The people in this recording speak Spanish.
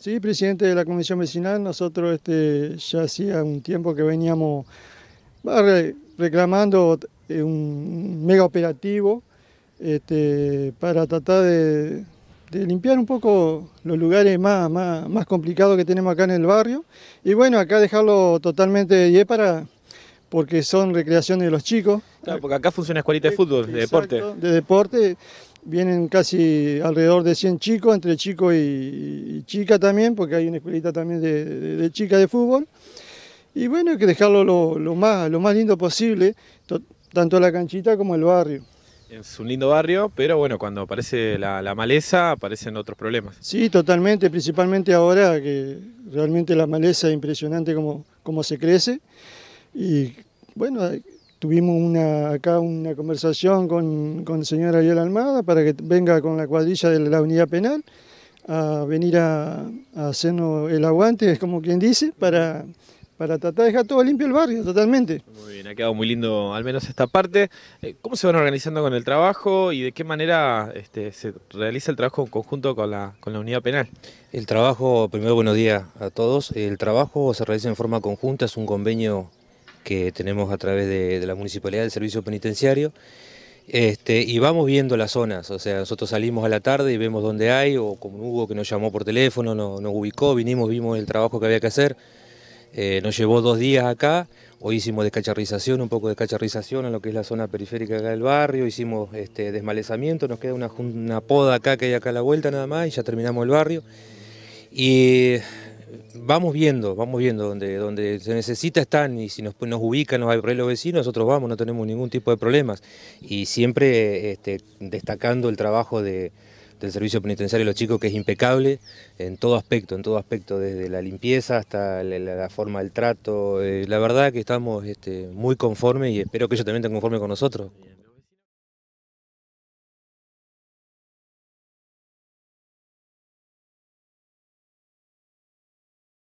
Sí, presidente de la Comisión Vecinal, nosotros este, ya hacía un tiempo que veníamos reclamando eh, un mega operativo este, para tratar de, limpiar un poco los lugares más, más, complicados que tenemos acá en el barrio. Y bueno, acá dejarlo totalmente de para porque son recreaciones de los chicos. Claro, porque acá funciona escuelita de fútbol, de deporte. De deporte. Vienen casi alrededor de 100 chicos, entre chicos y, chica chicas también, porque hay una escuelita también de, chicas de fútbol. Y bueno, hay que dejarlo lo, más, lo más lindo posible, tanto la canchita como el barrio. Es un lindo barrio, pero bueno, cuando aparece la, maleza aparecen otros problemas. Sí, totalmente, principalmente ahora que realmente la maleza es impresionante como, como se crece. Y bueno, tuvimos una, acá una conversación con, con el señor Ariel Almada para que venga con la cuadrilla de la unidad penal a venir a, a hacernos el aguante, es como quien dice, para, para tratar de dejar todo limpio el barrio, totalmente. Muy bien, ha quedado muy lindo al menos esta parte. Eh, ¿Cómo se van organizando con el trabajo y de qué manera este, se realiza el trabajo en conjunto con la, con la unidad penal? El trabajo, primero buenos días a todos, el trabajo se realiza en forma conjunta, es un convenio que tenemos a través de, la Municipalidad del Servicio Penitenciario. Este, y vamos viendo las zonas, o sea, nosotros salimos a la tarde y vemos dónde hay, o como Hugo que nos llamó por teléfono, nos, ubicó, vinimos, vimos el trabajo que había que hacer, eh, nos llevó dos días acá, hoy hicimos descacharrización, un poco de descacharrización en lo que es la zona periférica acá del barrio, hicimos este, desmalezamiento, nos queda una, una poda acá que hay acá a la vuelta nada más y ya terminamos el barrio. Y vamos viendo, vamos viendo donde, donde se necesita están y si nos, nos ubican los los vecinos, nosotros vamos, no tenemos ningún tipo de problemas. Y siempre este, destacando el trabajo de, del servicio penitenciario de los chicos que es impecable en todo aspecto, en todo aspecto, desde la limpieza hasta la, forma del trato. Eh, la verdad que estamos este, muy conformes y espero que ellos también estén conformes con nosotros.